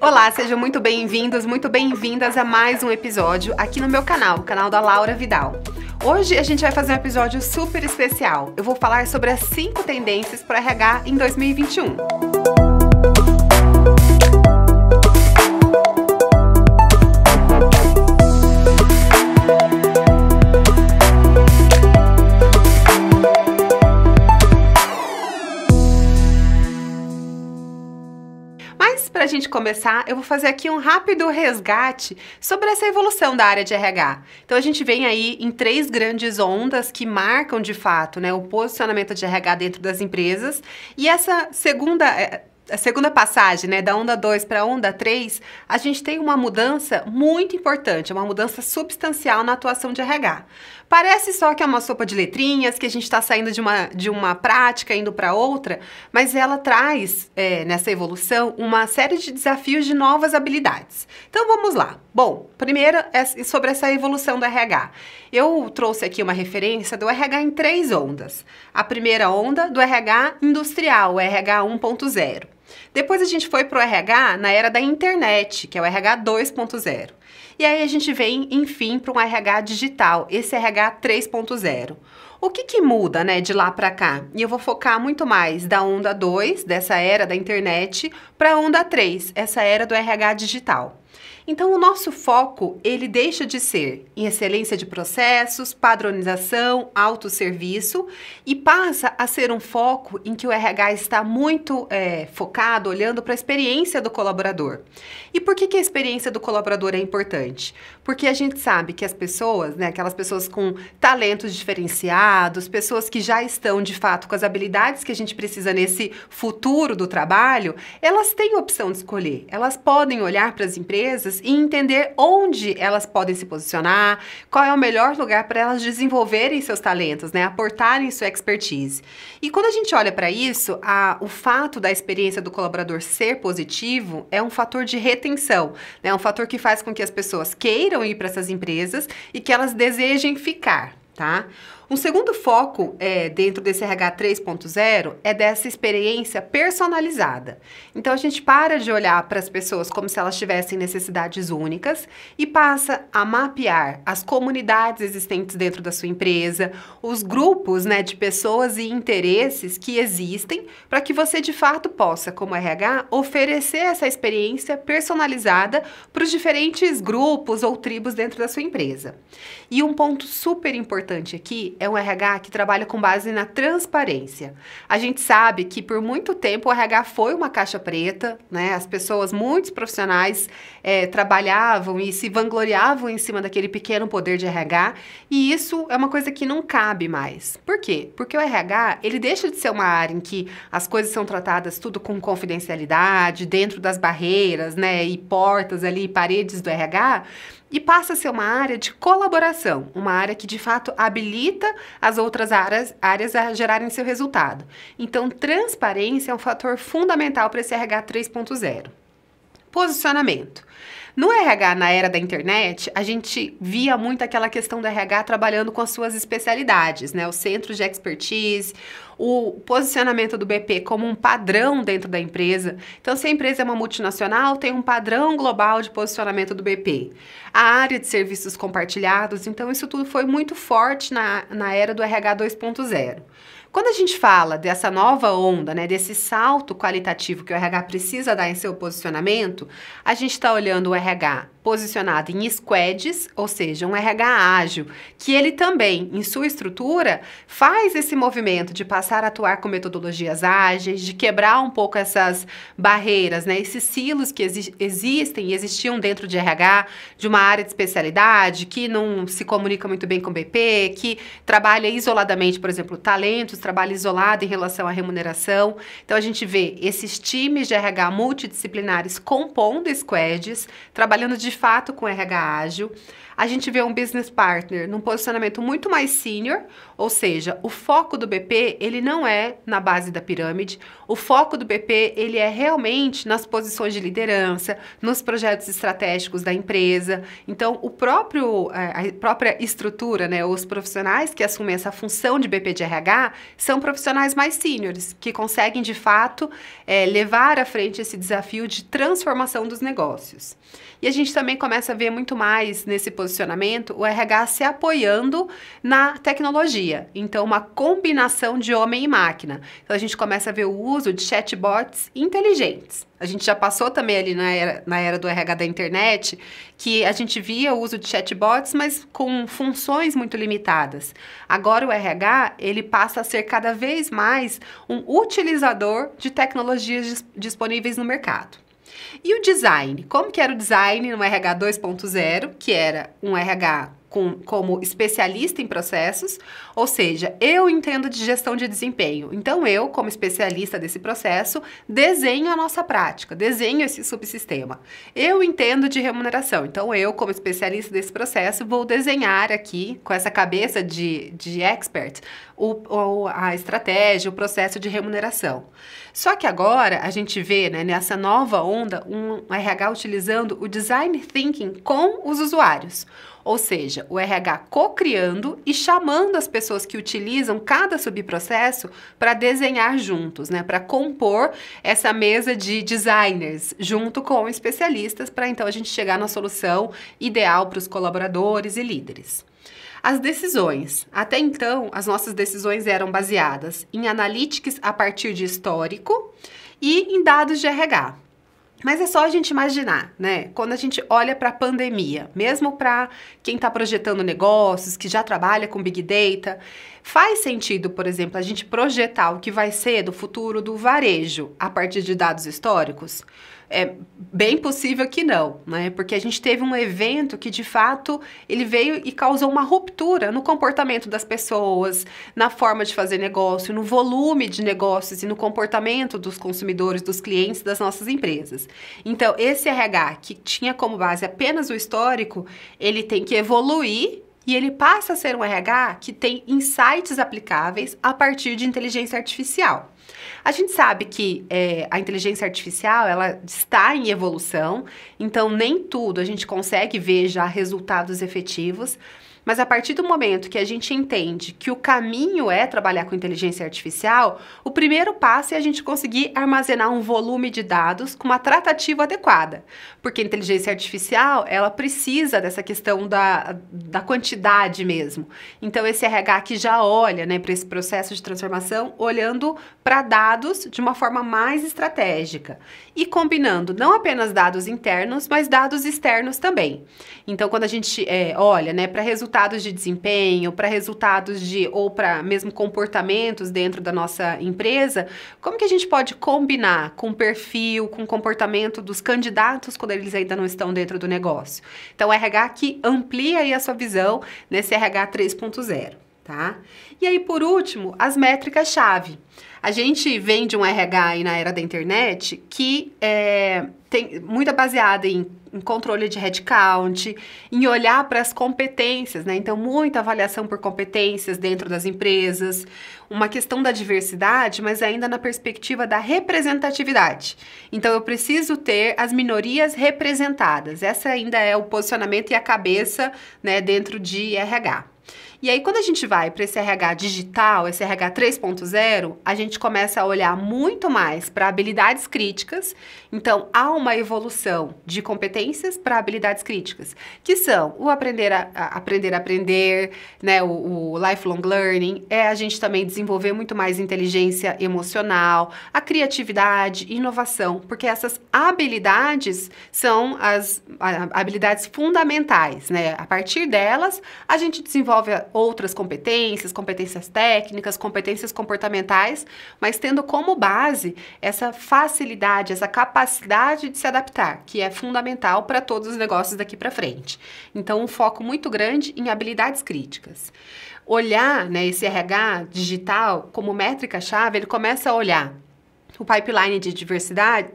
Olá, sejam muito bem-vindos, muito bem-vindas a mais um episódio aqui no meu canal, o canal da Laura Vidal. Hoje a gente vai fazer um episódio super especial. Eu vou falar sobre as 5 tendências para RH em 2021. Para a gente começar, eu vou fazer aqui um rápido resgate sobre essa evolução da área de RH. Então a gente vem aí em três grandes ondas que marcam de fato né, o posicionamento de RH dentro das empresas. E essa segunda. Eh, a segunda passagem, né, da onda 2 para a onda 3, a gente tem uma mudança muito importante, uma mudança substancial na atuação de RH. Parece só que é uma sopa de letrinhas, que a gente está saindo de uma, de uma prática indo para outra, mas ela traz é, nessa evolução uma série de desafios de novas habilidades. Então vamos lá. Bom, primeiro é sobre essa evolução do RH. Eu trouxe aqui uma referência do RH em três ondas. A primeira onda do RH industrial, o RH 1.0. Depois a gente foi para o RH na era da internet, que é o RH 2.0. E aí a gente vem, enfim, para um RH digital, esse RH 3.0. O que, que muda, né, de lá para cá? E eu vou focar muito mais da onda 2, dessa era da internet, para a onda 3, essa era do RH digital. Então o nosso foco, ele deixa de ser em excelência de processos, padronização, autosserviço e passa a ser um foco em que o RH está muito é, focado, olhando para a experiência do colaborador. E por que, que a experiência do colaborador é importante? Porque a gente sabe que as pessoas, né, aquelas pessoas com talentos diferenciados, pessoas que já estão de fato com as habilidades que a gente precisa nesse futuro do trabalho, elas têm opção de escolher. Elas podem olhar para as empresas coisas e entender onde elas podem se posicionar, qual é o melhor lugar para elas desenvolverem seus talentos, né? Aportarem sua expertise. E quando a gente olha para isso, a, o fato da experiência do colaborador ser positivo é um fator de retenção, né? Um fator que faz com que as pessoas queiram ir para essas empresas e que elas desejem ficar, tá? Um segundo foco é, dentro desse RH 3.0 é dessa experiência personalizada. Então a gente para de olhar para as pessoas como se elas tivessem necessidades únicas e passa a mapear as comunidades existentes dentro da sua empresa, os grupos né, de pessoas e interesses que existem, para que você de fato possa, como RH, oferecer essa experiência personalizada para os diferentes grupos ou tribos dentro da sua empresa. E um ponto super importante aqui é um RH que trabalha com base na transparência. A gente sabe que por muito tempo o RH foi uma caixa preta, né? As pessoas, muitos profissionais é, trabalhavam e se vangloriavam em cima daquele pequeno poder de RH e isso é uma coisa que não cabe mais. Por quê? Porque o RH ele deixa de ser uma área em que as coisas são tratadas tudo com confidencialidade, dentro das barreiras, né? E portas ali, paredes do RH e passa a ser uma área de colaboração, uma área que de fato habilita as outras áreas, áreas a gerarem seu resultado. Então, transparência é um fator fundamental para esse RH 3.0. Posicionamento. No RH, na era da internet, a gente via muito aquela questão do RH trabalhando com as suas especialidades, né? O centro de expertise, o posicionamento do BP como um padrão dentro da empresa. Então, se a empresa é uma multinacional, tem um padrão global de posicionamento do BP. A área de serviços compartilhados, então isso tudo foi muito forte na, na era do RH 2.0. Quando a gente fala dessa nova onda, né, desse salto qualitativo que o RH precisa dar em seu posicionamento, a gente está olhando o RH posicionado em squads, ou seja, um RH ágil, que ele também, em sua estrutura, faz esse movimento de passar a atuar com metodologias ágeis, de quebrar um pouco essas barreiras, né, esses silos que exi existem e existiam dentro de RH, de uma área de especialidade que não se comunica muito bem com BP, que trabalha isoladamente, por exemplo, talentos, trabalha isolado em relação à remuneração. Então a gente vê esses times de RH multidisciplinares compondo squads, trabalhando de fato com RH ágil a gente vê um business partner num posicionamento muito mais senior, ou seja, o foco do BP, ele não é na base da pirâmide, o foco do BP, ele é realmente nas posições de liderança, nos projetos estratégicos da empresa. Então, o próprio, é, a própria estrutura, né, os profissionais que assumem essa função de BP de RH são profissionais mais seniors, que conseguem, de fato, é, levar à frente esse desafio de transformação dos negócios. E a gente também começa a ver muito mais nesse posicionamento posicionamento, o RH se apoiando na tecnologia. Então, uma combinação de homem e máquina. Então, a gente começa a ver o uso de chatbots inteligentes. A gente já passou também ali na era, na era do RH da internet, que a gente via o uso de chatbots, mas com funções muito limitadas. Agora o RH, ele passa a ser cada vez mais um utilizador de tecnologias disponíveis no mercado. E o design? Como que era o design no RH 2.0, que era um RH com, como especialista em processos, ou seja, eu entendo de gestão de desempenho. Então, eu, como especialista desse processo, desenho a nossa prática, desenho esse subsistema. Eu entendo de remuneração. Então, eu, como especialista desse processo, vou desenhar aqui, com essa cabeça de, de expert, o, o a estratégia, o processo de remuneração. Só que agora a gente vê né, nessa nova onda um RH utilizando o design thinking com os usuários. Ou seja, o RH co-criando e chamando as pessoas que utilizam cada subprocesso para desenhar juntos, né? Para compor essa mesa de designers junto com especialistas para então a gente chegar na solução ideal para os colaboradores e líderes. As decisões. Até então, as nossas decisões eram baseadas em analytics a partir de histórico e em dados de RH. Mas é só a gente imaginar, né? Quando a gente olha para a pandemia, mesmo para quem está projetando negócios, que já trabalha com Big Data, faz sentido, por exemplo, a gente projetar o que vai ser do futuro do varejo a partir de dados históricos? É bem possível que não, né? Porque a gente teve um evento que, de fato, ele veio e causou uma ruptura no comportamento das pessoas, na forma de fazer negócio, no volume de negócios e no comportamento dos consumidores, dos clientes das nossas empresas. Então, esse RH que tinha como base apenas o histórico, ele tem que evoluir e ele passa a ser um RH que tem insights aplicáveis a partir de inteligência artificial. A gente sabe que é, a inteligência artificial ela está em evolução, então nem tudo a gente consegue ver já resultados efetivos. Mas a partir do momento que a gente entende que o caminho é trabalhar com inteligência artificial, o primeiro passo é a gente conseguir armazenar um volume de dados com uma tratativa adequada. Porque a inteligência artificial, ela precisa dessa questão da, da quantidade mesmo. Então, esse RH que já olha né, para esse processo de transformação, olhando para dados de uma forma mais estratégica e combinando não apenas dados internos, mas dados externos também. Então, quando a gente é, olha né, para resultados de desempenho, para resultados de ou para mesmo comportamentos dentro da nossa empresa, como que a gente pode combinar com o perfil, com o comportamento dos candidatos quando eles ainda não estão dentro do negócio? Então, o RH que amplia aí a sua visão nesse RH 3.0. Tá? E aí, por último, as métricas-chave. A gente vem de um RH aí na era da internet que é, tem muita baseada em, em controle de headcount, em olhar para as competências, né? Então, muita avaliação por competências dentro das empresas, uma questão da diversidade, mas ainda na perspectiva da representatividade. Então, eu preciso ter as minorias representadas. Essa ainda é o posicionamento e a cabeça, né, dentro de RH. E aí, quando a gente vai para esse RH digital, esse RH 3.0, a gente começa a olhar muito mais para habilidades críticas então, há uma evolução de competências para habilidades críticas, que são o aprender a, a aprender, a aprender né, o, o, lifelong learning, é a gente também desenvolver muito mais inteligência emocional, a criatividade, inovação, porque essas habilidades são as a, habilidades fundamentais, né? A partir delas, a gente desenvolve outras competências, competências técnicas, competências comportamentais, mas tendo como base essa facilidade, essa capacidade capacidade de se adaptar, que é fundamental para todos os negócios daqui para frente. Então, um foco muito grande em habilidades críticas. Olhar né, esse RH digital como métrica-chave, ele começa a olhar o pipeline de diversidade,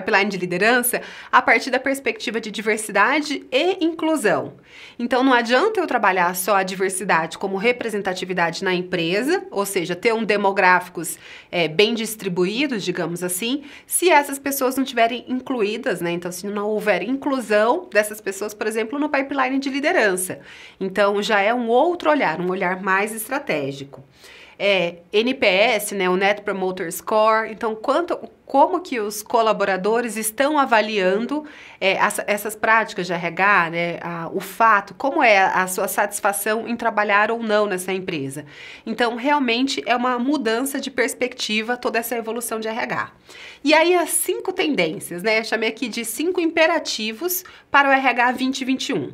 pipeline de liderança a partir da perspectiva de diversidade e inclusão. Então não adianta eu trabalhar só a diversidade como representatividade na empresa, ou seja, ter um demográficos é, bem distribuídos, digamos assim, se essas pessoas não tiverem incluídas, né? Então se não houver inclusão dessas pessoas, por exemplo, no pipeline de liderança. Então já é um outro olhar, um olhar mais estratégico é, NPS, né, o Net Promoter Score. Então, quanto, como que os colaboradores estão avaliando é, as, essas práticas de RH, né, a, o fato, como é a sua satisfação em trabalhar ou não nessa empresa. Então, realmente é uma mudança de perspectiva toda essa evolução de RH. E aí as cinco tendências, né? Eu chamei aqui de cinco imperativos para o RH 2021.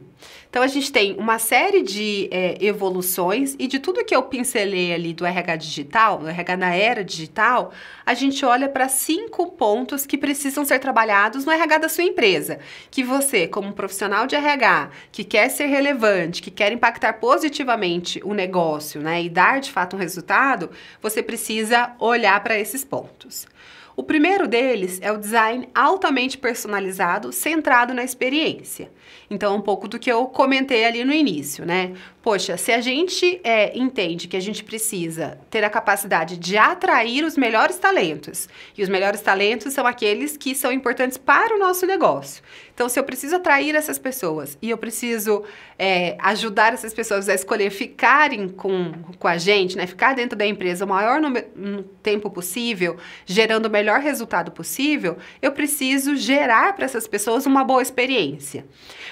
Então a gente tem uma série de é, evoluções e de tudo que eu pincelei ali do RH digital, do RH na era digital, a gente olha para cinco pontos que precisam ser trabalhados no RH da sua empresa. Que você, como profissional de RH, que quer ser relevante, que quer impactar positivamente o negócio, né, e dar de fato um resultado, você precisa olhar para esses pontos. O primeiro deles é o design altamente personalizado, centrado na experiência. Então, é um pouco do que eu comentei ali no início, né? Poxa, se a gente é, entende que a gente precisa ter a capacidade de atrair os melhores talentos, e os melhores talentos são aqueles que são importantes para o nosso negócio. Então, se eu preciso atrair essas pessoas e eu preciso é, ajudar essas pessoas a escolher ficarem com, com a gente, né? Ficar dentro da empresa o maior número, tempo possível, gerando o melhor resultado possível, eu preciso gerar para essas pessoas uma boa experiência.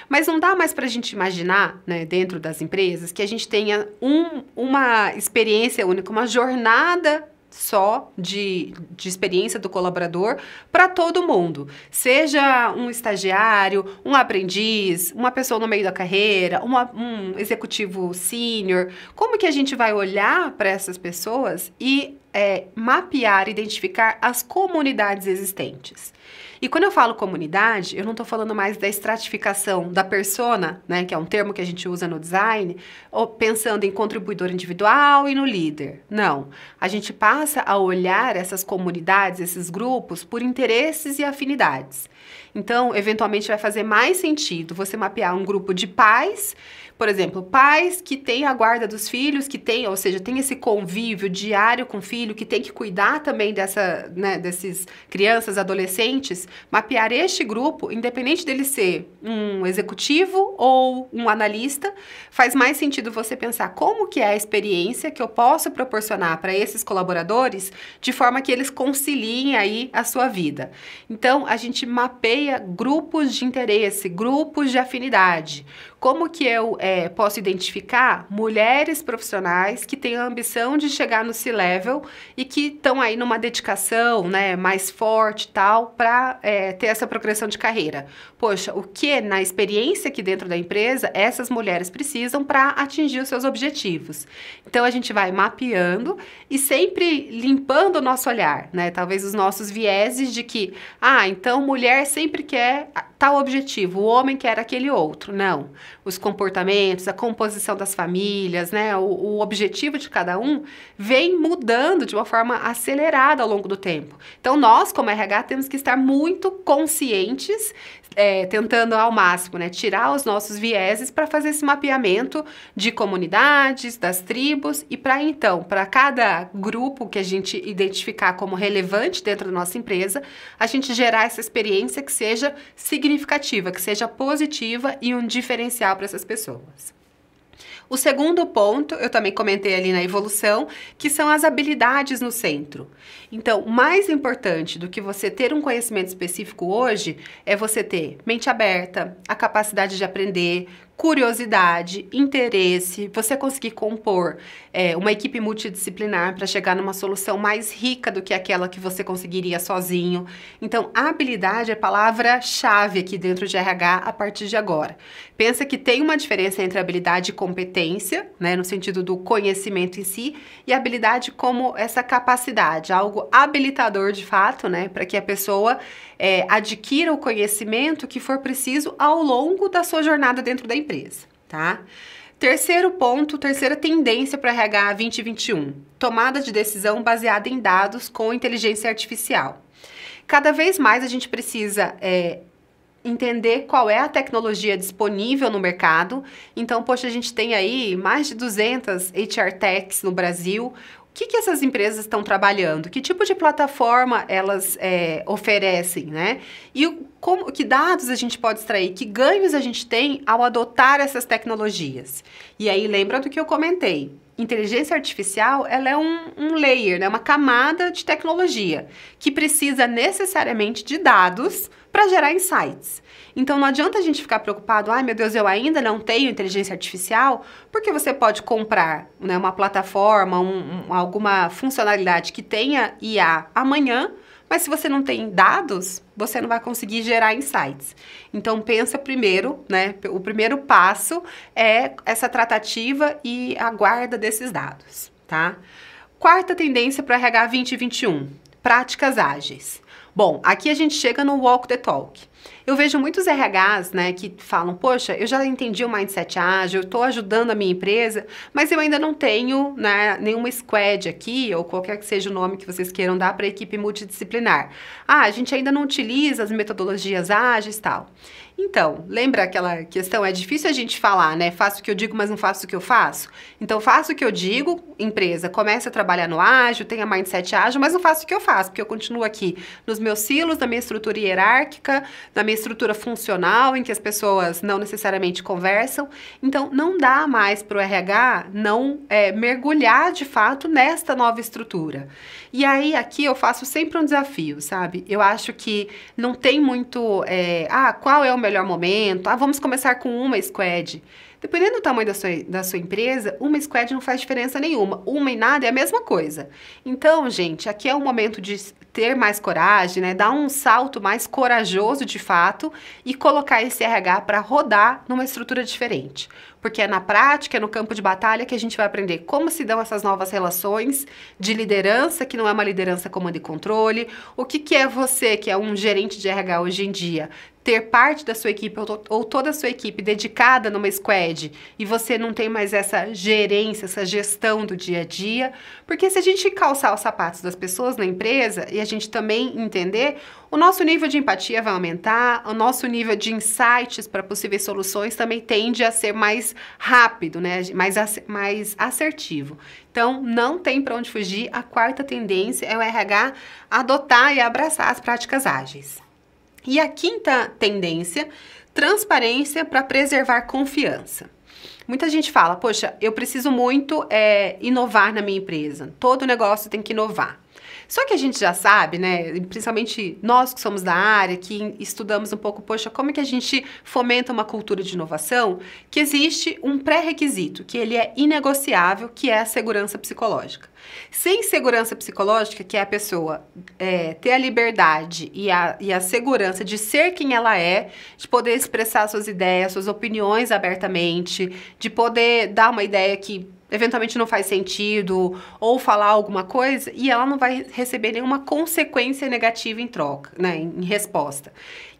Mas não dá mais para a gente imaginar, né, dentro das empresas, que a gente tenha um, uma experiência única, uma jornada só de, de experiência do colaborador para todo mundo. Seja um estagiário, um aprendiz, uma pessoa no meio da carreira, uma, um executivo sênior. Como que a gente vai olhar para essas pessoas e é, mapear, identificar as comunidades existentes. E quando eu falo comunidade, eu não estou falando mais da estratificação da persona, né, que é um termo que a gente usa no design, ou pensando em contribuidor individual e no líder. Não. A gente passa a olhar essas comunidades, esses grupos, por interesses e afinidades. Então, eventualmente, vai fazer mais sentido você mapear um grupo de pais por exemplo, pais que têm a guarda dos filhos, que têm, ou seja, tem esse convívio diário com o filho, que tem que cuidar também dessa, né, desses crianças, adolescentes, mapear este grupo, independente dele ser um executivo ou um analista, faz mais sentido você pensar como que é a experiência que eu posso proporcionar para esses colaboradores, de forma que eles conciliem aí a sua vida. Então, a gente mapeia grupos de interesse, grupos de afinidade, como que eu é, posso identificar mulheres profissionais que têm a ambição de chegar no C-Level e que estão aí numa dedicação né, mais forte tal para é, ter essa progressão de carreira? Poxa, o que na experiência aqui dentro da empresa essas mulheres precisam para atingir os seus objetivos? Então, a gente vai mapeando e sempre limpando o nosso olhar, né? Talvez os nossos vieses de que, ah, então mulher sempre quer tal objetivo, o homem quer aquele outro. Não os comportamentos, a composição das famílias, né, o, o objetivo de cada um, vem mudando de uma forma acelerada ao longo do tempo. Então, nós, como RH, temos que estar muito conscientes é, tentando ao máximo, né, tirar os nossos vieses para fazer esse mapeamento de comunidades, das tribos e para então, para cada grupo que a gente identificar como relevante dentro da nossa empresa, a gente gerar essa experiência que seja significativa, que seja positiva e um diferencial para essas pessoas. O segundo ponto, eu também comentei ali na evolução, que são as habilidades no centro. Então, mais importante do que você ter um conhecimento específico hoje é você ter mente aberta, a capacidade de aprender, curiosidade, interesse, você conseguir compor é, uma equipe multidisciplinar para chegar numa solução mais rica do que aquela que você conseguiria sozinho. Então, habilidade é palavra-chave aqui dentro de RH a partir de agora. Pensa que tem uma diferença entre habilidade e competência, né, no sentido do conhecimento em si, e habilidade como essa capacidade, algo habilitador de fato, né, para que a pessoa é, adquira o conhecimento que for preciso ao longo da sua jornada dentro da empresa, tá? Terceiro ponto, terceira tendência para RH 2021, tomada de decisão baseada em dados com inteligência artificial. Cada vez mais a gente precisa é, entender qual é a tecnologia disponível no mercado. Então, poxa, a gente tem aí mais de 200 HR Techs no Brasil, o que, que essas empresas estão trabalhando? Que tipo de plataforma elas é, oferecem, né? E como, que dados a gente pode extrair? Que ganhos a gente tem ao adotar essas tecnologias? E aí lembra do que eu comentei. Inteligência artificial, ela é um, um layer, né? uma camada de tecnologia que precisa necessariamente de dados para gerar insights. Então não adianta a gente ficar preocupado, ai meu Deus, eu ainda não tenho inteligência artificial, porque você pode comprar né, uma plataforma, um, um, alguma funcionalidade que tenha IA amanhã, mas se você não tem dados, você não vai conseguir gerar insights. Então pensa primeiro, né? O primeiro passo é essa tratativa e a guarda desses dados, tá? Quarta tendência para RH 2021, práticas ágeis. Bom, aqui a gente chega no walk the talk. Eu vejo muitos RHs, né, que falam: "Poxa, eu já entendi o mindset ágil, eu estou ajudando a minha empresa, mas eu ainda não tenho, né, nenhuma squad aqui ou qualquer que seja o nome que vocês queiram dar para equipe multidisciplinar. Ah, a gente ainda não utiliza as metodologias ágeis tal". Então, lembra aquela questão? É difícil a gente falar, né? Faço o que eu digo, mas não faço o que eu faço. Então, faço o que eu digo, empresa, comece a trabalhar no ágil, tenha mindset ágil, mas não faço o que eu faço, porque eu continuo aqui nos meus silos, na minha estrutura hierárquica, na minha estrutura funcional, em que as pessoas não necessariamente conversam. Então, não dá mais para o RH não é, mergulhar de fato nesta nova estrutura. E aí aqui eu faço sempre um desafio, sabe? Eu acho que não tem muito, é, ah, qual é o melhor momento? Ah, vamos começar com uma squad. Dependendo do tamanho da sua, da sua empresa, uma squad não faz diferença nenhuma. Uma e nada é a mesma coisa. Então, gente, aqui é o momento de ter mais coragem, né? Dar um salto mais corajoso de fato e colocar esse RH para rodar numa estrutura diferente. Porque é na prática, é no campo de batalha que a gente vai aprender como se dão essas novas relações de liderança, que não é uma liderança comando e controle, o que, que é você, que é um gerente de RH hoje em dia, ter parte da sua equipe ou, to ou toda a sua equipe dedicada numa squad e você não tem mais essa gerência, essa gestão do dia a dia. Porque se a gente calçar os sapatos das pessoas na empresa e a gente também entender, o nosso nível de empatia vai aumentar, o nosso nível de insights para possíveis soluções também tende a ser mais rápido, né? mais, mais assertivo. Então, não tem para onde fugir. A quarta tendência é o RH adotar e abraçar as práticas ágeis. E a quinta tendência, transparência para preservar confiança. Muita gente fala, poxa, eu preciso muito é, inovar na minha empresa. Todo negócio tem que inovar. Só que a gente já sabe, né? Principalmente nós que somos da área, que estudamos um pouco, poxa, como é que a gente fomenta uma cultura de inovação, que existe um pré-requisito, que ele é inegociável, que é a segurança psicológica. Sem segurança psicológica, que é a pessoa é, ter a liberdade e a, e a segurança de ser quem ela é, de poder expressar suas ideias, suas opiniões abertamente, de poder dar uma ideia que eventualmente não faz sentido ou falar alguma coisa e ela não vai receber nenhuma consequência negativa em troca, né, em resposta.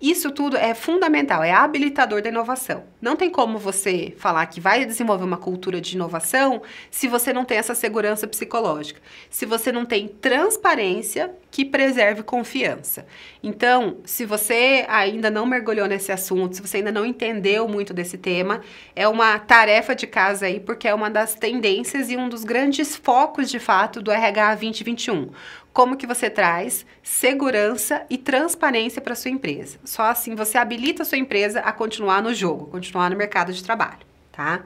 Isso tudo é fundamental, é habilitador da inovação. Não tem como você falar que vai desenvolver uma cultura de inovação se você não tem essa segurança psicológica, se você não tem transparência que preserve confiança. Então, se você ainda não mergulhou nesse assunto, se você ainda não entendeu muito desse tema, é uma tarefa de casa aí, porque é uma das tendências e um dos grandes focos de fato do RH 2021 como que você traz segurança e transparência para sua empresa. Só assim você habilita a sua empresa a continuar no jogo, continuar no mercado de trabalho, tá?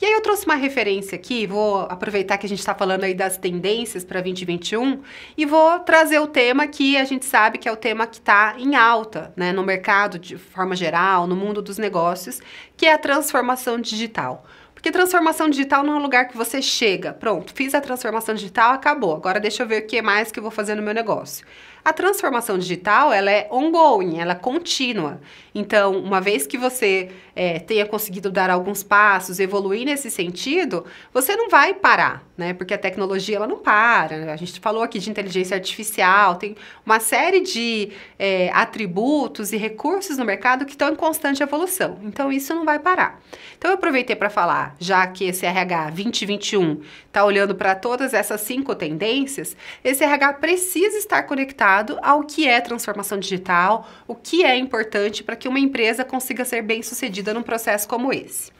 E aí eu trouxe uma referência aqui, vou aproveitar que a gente está falando aí das tendências para 2021 e vou trazer o tema que a gente sabe que é o tema que está em alta, né, no mercado de forma geral, no mundo dos negócios, que é a transformação digital. Porque transformação digital não é um lugar que você chega, pronto, fiz a transformação digital, acabou. Agora deixa eu ver o que mais que eu vou fazer no meu negócio. A transformação digital, ela é ongoing, ela é contínua. Então, uma vez que você é, tenha conseguido dar alguns passos, evoluir nesse sentido, você não vai parar, né? Porque a tecnologia, ela não para. A gente falou aqui de inteligência artificial, tem uma série de é, atributos e recursos no mercado que estão em constante evolução. Então, isso não vai parar. Então, eu aproveitei para falar, já que esse RH 2021 está olhando para todas essas cinco tendências, esse RH precisa estar conectado ao que é transformação digital, o que é importante para que uma empresa consiga ser bem sucedida num processo como esse. O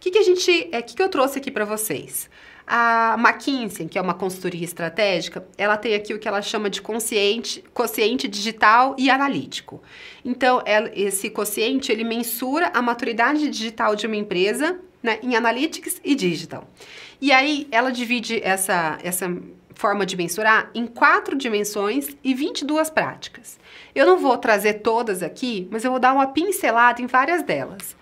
que, que a gente, é, que, que eu trouxe aqui para vocês? A McKinsey, que é uma consultoria estratégica, ela tem aqui o que ela chama de consciente, quociente digital e analítico. Então, ela, esse consciente ele mensura a maturidade digital de uma empresa né, em Analytics e Digital. E aí, ela divide essa, essa forma de mensurar em quatro dimensões e 22 práticas. Eu não vou trazer todas aqui, mas eu vou dar uma pincelada em várias delas.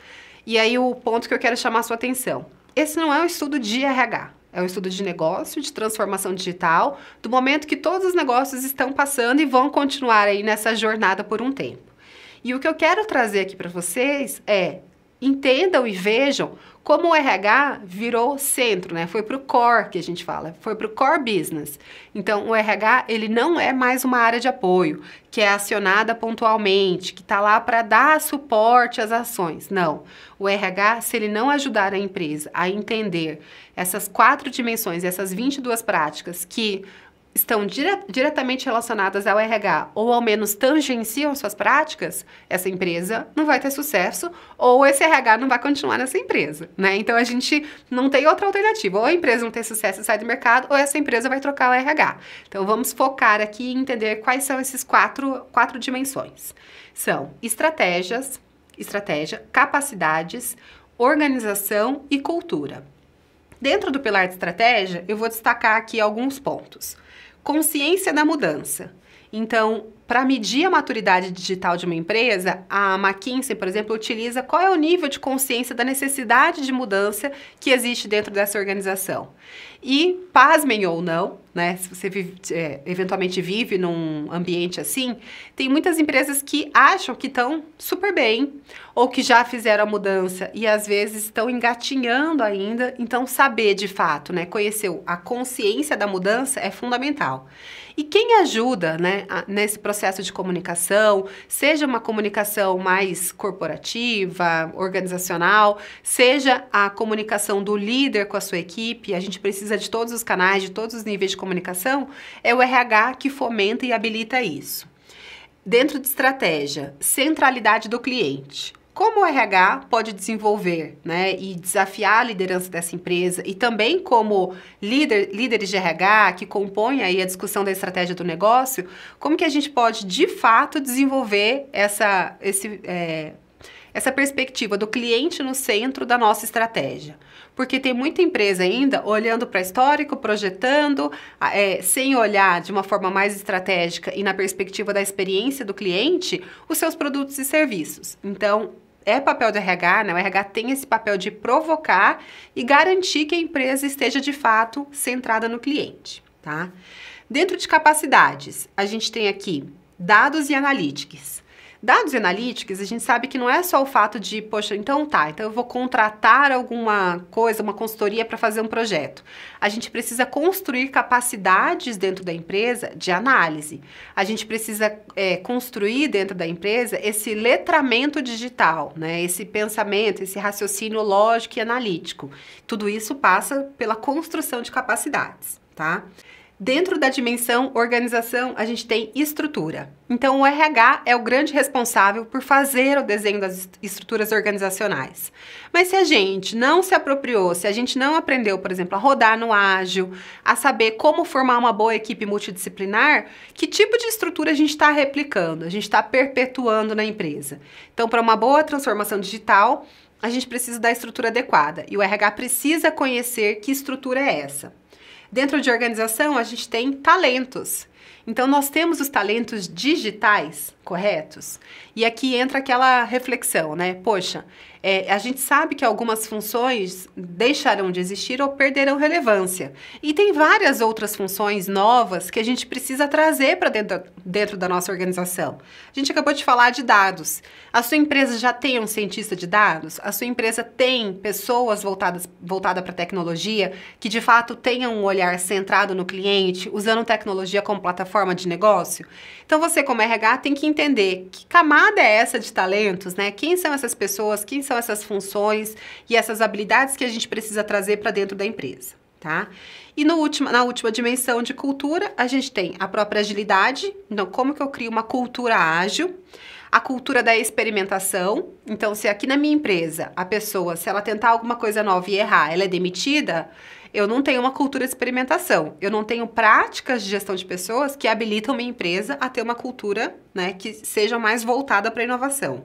E aí o ponto que eu quero chamar a sua atenção. Esse não é um estudo de RH, é um estudo de negócio, de transformação digital, do momento que todos os negócios estão passando e vão continuar aí nessa jornada por um tempo. E o que eu quero trazer aqui para vocês é entendam e vejam como o RH virou centro, né? Foi para o core que a gente fala, foi para o core business. Então, o RH ele não é mais uma área de apoio que é acionada pontualmente, que está lá para dar suporte às ações. Não. O RH, se ele não ajudar a empresa a entender essas quatro dimensões, essas 22 práticas que estão dire diretamente relacionadas ao RH ou ao menos tangenciam suas práticas, essa empresa não vai ter sucesso ou esse RH não vai continuar nessa empresa, né? Então a gente não tem outra alternativa. Ou a empresa não tem sucesso e sai do mercado, ou essa empresa vai trocar o RH. Então vamos focar aqui e entender quais são esses quatro, quatro dimensões. São estratégias, estratégia, capacidades, organização e cultura. Dentro do pilar de estratégia, eu vou destacar aqui alguns pontos consciência da mudança. Então, para medir a maturidade digital de uma empresa, a McKinsey, por exemplo, utiliza qual é o nível de consciência da necessidade de mudança que existe dentro dessa organização. E, pasmem ou não, né? Se você vive, é, eventualmente vive num ambiente assim, tem muitas empresas que acham que estão super bem ou que já fizeram a mudança e às vezes estão engatinhando ainda. Então, saber de fato, né? Conhecer a consciência da mudança é fundamental. E quem ajuda, né, nesse processo de comunicação, seja uma comunicação mais corporativa, organizacional, seja a comunicação do líder com a sua equipe, a gente precisa de todos os canais, de todos os níveis de comunicação, é o RH que fomenta e habilita isso. Dentro de estratégia, centralidade do cliente. Como o RH pode desenvolver né, e desafiar a liderança dessa empresa e também como líder, líderes de RH que compõem aí a discussão da estratégia do negócio, como que a gente pode de fato desenvolver essa, esse, é, essa perspectiva do cliente no centro da nossa estratégia? porque tem muita empresa ainda olhando para histórico, projetando, é, sem olhar de uma forma mais estratégica e na perspectiva da experiência do cliente, os seus produtos e serviços. Então, é papel do RH, né? O RH tem esse papel de provocar e garantir que a empresa esteja de fato centrada no cliente, tá? Dentro de capacidades, a gente tem aqui dados e analytics. Dados e analytics, a gente sabe que não é só o fato de, poxa, então tá, então eu vou contratar alguma coisa, uma consultoria para fazer um projeto. A gente precisa construir capacidades dentro da empresa de análise. A gente precisa é, construir dentro da empresa esse letramento digital, né? Esse pensamento, esse raciocínio lógico e analítico. Tudo isso passa pela construção de capacidades, tá? Dentro da dimensão organização, a gente tem estrutura. Então, o RH é o grande responsável por fazer o desenho das estruturas organizacionais. Mas se a gente não se apropriou, se a gente não aprendeu, por exemplo, a rodar no ágil, a saber como formar uma boa equipe multidisciplinar, que tipo de estrutura a gente está replicando, a gente está perpetuando na empresa? Então, para uma boa transformação digital, a gente precisa da estrutura adequada e o RH precisa conhecer que estrutura é essa. Dentro de organização, a gente tem talentos. Então, nós temos os talentos digitais, corretos? E aqui entra aquela reflexão, né? Poxa, é, a gente sabe que algumas funções deixarão de existir ou perderão relevância. E tem várias outras funções novas que a gente precisa trazer para dentro, dentro da nossa organização. A gente acabou de falar de dados. A sua empresa já tem um cientista de dados? A sua empresa tem pessoas voltadas voltada para tecnologia que de fato tenham um olhar centrado no cliente, usando tecnologia como plataforma de negócio? Então você como RH tem que entender que camada é essa de talentos, né? Quem são essas pessoas? Quem são são essas funções e essas habilidades que a gente precisa trazer para dentro da empresa, tá? E no último, na última dimensão de cultura, a gente tem a própria agilidade, então como que eu crio uma cultura ágil, a cultura da experimentação. Então, se aqui na minha empresa a pessoa, se ela tentar alguma coisa nova e errar, ela é demitida, eu não tenho uma cultura de experimentação. Eu não tenho práticas de gestão de pessoas que habilitam minha empresa a ter uma cultura né, que seja mais voltada para a inovação.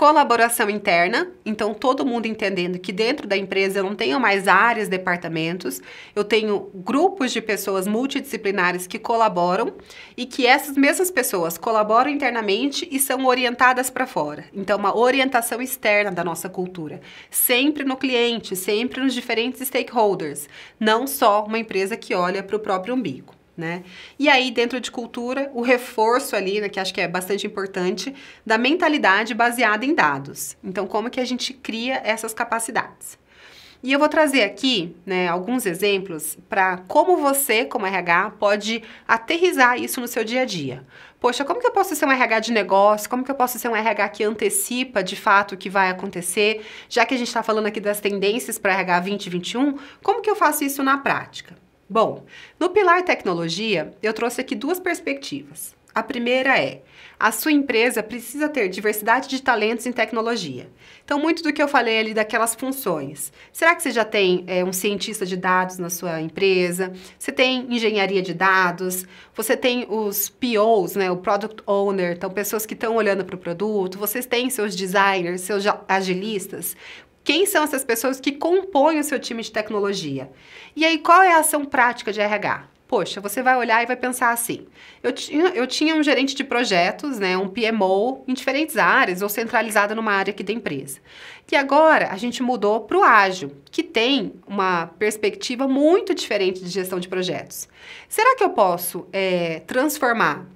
Colaboração interna, então todo mundo entendendo que dentro da empresa eu não tenho mais áreas, departamentos, eu tenho grupos de pessoas multidisciplinares que colaboram e que essas mesmas pessoas colaboram internamente e são orientadas para fora. Então, uma orientação externa da nossa cultura, sempre no cliente, sempre nos diferentes stakeholders, não só uma empresa que olha para o próprio umbigo né? E aí, dentro de cultura, o reforço ali, né, que acho que é bastante importante, da mentalidade baseada em dados. Então, como que a gente cria essas capacidades? E eu vou trazer aqui né, alguns exemplos para como você, como RH, pode aterrizar isso no seu dia a dia. Poxa, como que eu posso ser um RH de negócio? Como que eu posso ser um RH que antecipa de fato o que vai acontecer? Já que a gente está falando aqui das tendências para RH 2021, como que eu faço isso na prática? Bom, no pilar tecnologia, eu trouxe aqui duas perspectivas. A primeira é: a sua empresa precisa ter diversidade de talentos em tecnologia. Então, muito do que eu falei ali daquelas funções. Será que você já tem é, um cientista de dados na sua empresa? Você tem engenharia de dados? Você tem os POs, né, o Product Owner, então pessoas que estão olhando para o produto? Vocês têm seus designers, seus agilistas? Quem são essas pessoas que compõem o seu time de tecnologia? E aí, qual é a ação prática de RH? Poxa, você vai olhar e vai pensar assim: eu tinha, eu tinha um gerente de projetos, né, um PMO, em diferentes áreas ou centralizado numa área aqui da empresa. E agora a gente mudou para o ágil, que tem uma perspectiva muito diferente de gestão de projetos. Será que eu posso é, transformar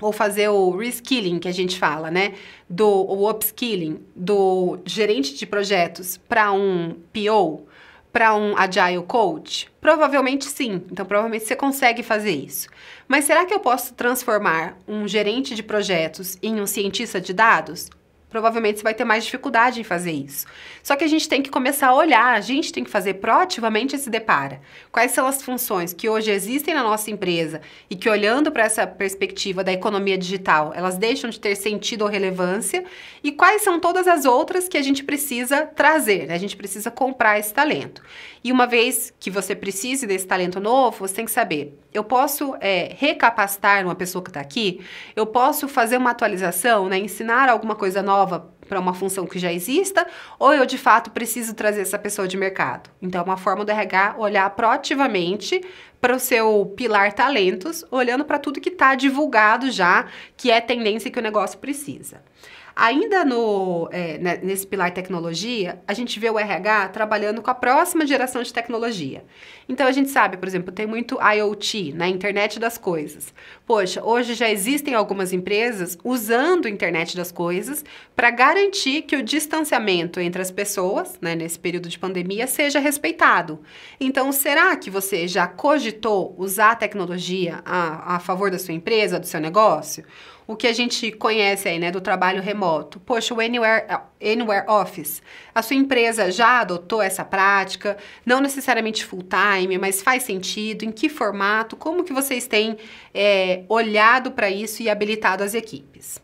ou fazer o reskilling que a gente fala, né? do upskilling do gerente de projetos para um PO, para um agile coach? Provavelmente sim. Então provavelmente você consegue fazer isso. Mas será que eu posso transformar um gerente de projetos em um cientista de dados? provavelmente você vai ter mais dificuldade em fazer isso. Só que a gente tem que começar a olhar, a gente tem que fazer proativamente esse depara. Quais são as funções que hoje existem na nossa empresa e que, olhando para essa perspectiva da economia digital, elas deixam de ter sentido ou relevância? E quais são todas as outras que a gente precisa trazer, né? a gente precisa comprar esse talento. E uma vez que você precise desse talento novo, você tem que saber: eu posso é, recapacitar uma pessoa que está aqui? Eu posso fazer uma atualização, né, ensinar alguma coisa nova para uma função que já exista? Ou eu de fato preciso trazer essa pessoa de mercado? Então, é uma forma do RH olhar proativamente para o seu pilar talentos, olhando para tudo que está divulgado já, que é tendência que o negócio precisa. Ainda no, é, né, nesse pilar tecnologia, a gente vê o RH trabalhando com a próxima geração de tecnologia. Então, a gente sabe, por exemplo, tem muito IoT, né, internet das coisas. Poxa, hoje já existem algumas empresas usando a internet das coisas para garantir que o distanciamento entre as pessoas, né, nesse período de pandemia, seja respeitado. Então, será que você já cogitou usar a tecnologia a, a favor da sua empresa, do seu negócio? o que a gente conhece aí, né, do trabalho remoto. Poxa, o Anywhere, Anywhere Office, a sua empresa já adotou essa prática? Não necessariamente full time, mas faz sentido? Em que formato? Como que vocês têm é, olhado para isso e habilitado as equipes?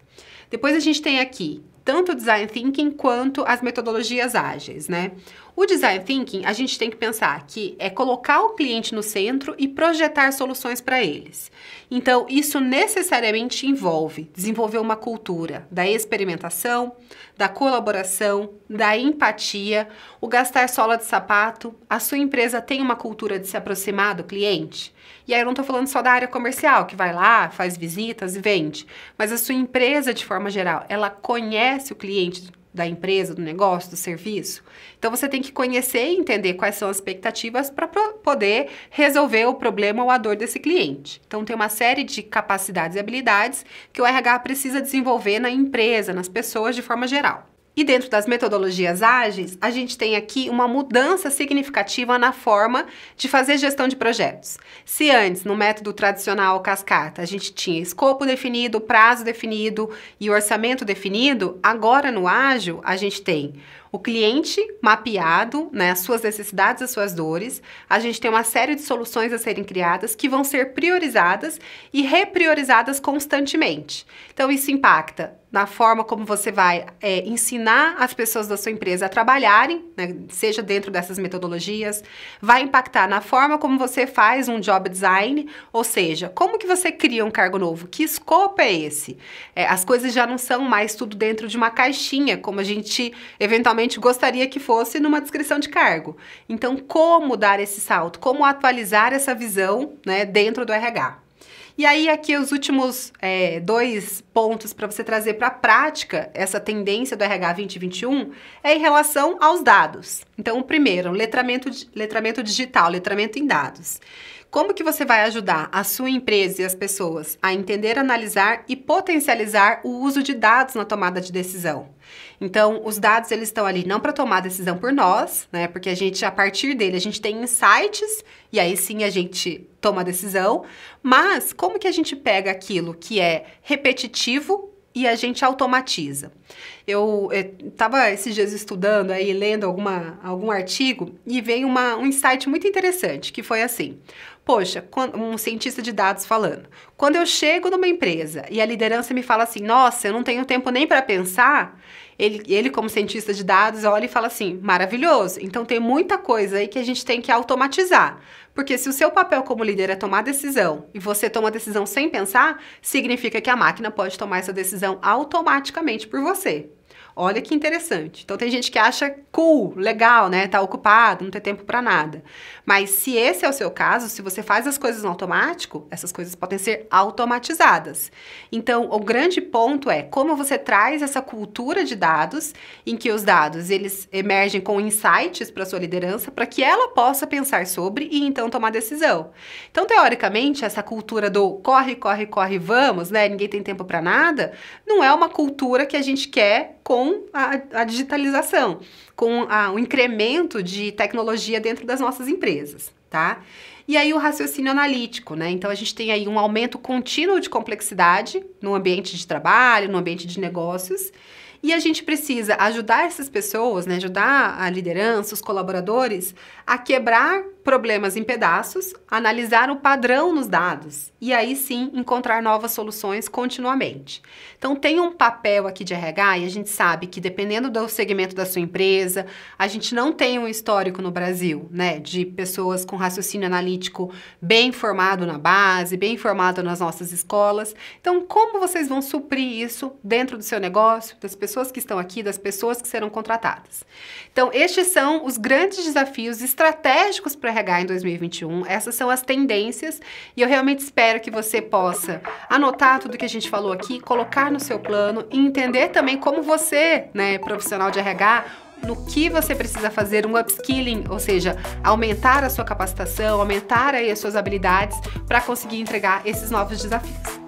Depois a gente tem aqui tanto o design thinking quanto as metodologias ágeis, né? O design thinking, a gente tem que pensar que é colocar o cliente no centro e projetar soluções para eles. Então, isso necessariamente envolve desenvolver uma cultura da experimentação, da colaboração, da empatia, o gastar sola de sapato. A sua empresa tem uma cultura de se aproximar do cliente? E aí eu não estou falando só da área comercial, que vai lá, faz visitas e vende, mas a sua empresa de forma geral, ela conhece o cliente da empresa, do negócio, do serviço. Então você tem que conhecer e entender quais são as expectativas para poder resolver o problema ou a dor desse cliente. Então tem uma série de capacidades e habilidades que o RH precisa desenvolver na empresa, nas pessoas de forma geral. E dentro das metodologias ágeis, a gente tem aqui uma mudança significativa na forma de fazer gestão de projetos. Se antes, no método tradicional cascata, a gente tinha escopo definido, prazo definido e orçamento definido, agora no ágil a gente tem o cliente mapeado, né, as suas necessidades, as suas dores. A gente tem uma série de soluções a serem criadas que vão ser priorizadas e repriorizadas constantemente. Então isso impacta na forma como você vai é, ensinar as pessoas da sua empresa a trabalharem, né, seja dentro dessas metodologias, vai impactar na forma como você faz um job design, ou seja, como que você cria um cargo novo, que escopo é esse? É, as coisas já não são mais tudo dentro de uma caixinha, como a gente eventualmente gostaria que fosse numa descrição de cargo. Então, como dar esse salto? Como atualizar essa visão né, dentro do RH? E aí, aqui, os últimos é, dois pontos para você trazer para a prática essa tendência do RH 2021 é em relação aos dados. Então, o primeiro, letramento, letramento digital, letramento em dados. Como que você vai ajudar a sua empresa e as pessoas a entender, analisar e potencializar o uso de dados na tomada de decisão? Então, os dados eles estão ali não para tomar decisão por nós, né? Porque a gente a partir dele a gente tem insights e aí sim a gente toma a decisão, mas como que a gente pega aquilo que é repetitivo e a gente automatiza. Eu estava é, esses dias estudando aí, lendo alguma, algum artigo, e veio uma, um insight muito interessante, que foi assim. Poxa, um cientista de dados falando. Quando eu chego numa empresa e a liderança me fala assim, nossa, eu não tenho tempo nem para pensar, ele, ele como cientista de dados, olha e fala assim: maravilhoso. Então tem muita coisa aí que a gente tem que automatizar. Porque se o seu papel como líder é tomar decisão e você toma decisão sem pensar, significa que a máquina pode tomar essa decisão automaticamente por você. Olha que interessante. Então tem gente que acha cool, legal, né? Tá ocupado, não tem tempo para nada. Mas se esse é o seu caso, se você faz as coisas no automático, essas coisas podem ser automatizadas. Então, o grande ponto é como você traz essa cultura de dados em que os dados eles emergem com insights para sua liderança para que ela possa pensar sobre e então tomar decisão. Então, teoricamente, essa cultura do corre, corre, corre, vamos, né? Ninguém tem tempo para nada, não é uma cultura que a gente quer com a, a digitalização, com a, o incremento de tecnologia dentro das nossas empresas, tá? E aí o raciocínio analítico, né? Então a gente tem aí um aumento contínuo de complexidade no ambiente de trabalho, no ambiente de negócios. E a gente precisa ajudar essas pessoas, né, ajudar a liderança, os colaboradores a quebrar problemas em pedaços, analisar o padrão nos dados e aí sim encontrar novas soluções continuamente. Então tem um papel aqui de RH e a gente sabe que dependendo do segmento da sua empresa, a gente não tem um histórico no Brasil, né, de pessoas com raciocínio analítico bem formado na base, bem formado nas nossas escolas. Então como vocês vão suprir isso dentro do seu negócio, das pessoas que estão aqui, das pessoas que serão contratadas? Então estes são os grandes desafios estratégicos estratégicos para RH em 2021. Essas são as tendências e eu realmente espero que você possa anotar tudo que a gente falou aqui, colocar no seu plano e entender também como você, né, é profissional de RH, no que você precisa fazer um upskilling, ou seja, aumentar a sua capacitação, aumentar aí as suas habilidades para conseguir entregar esses novos desafios.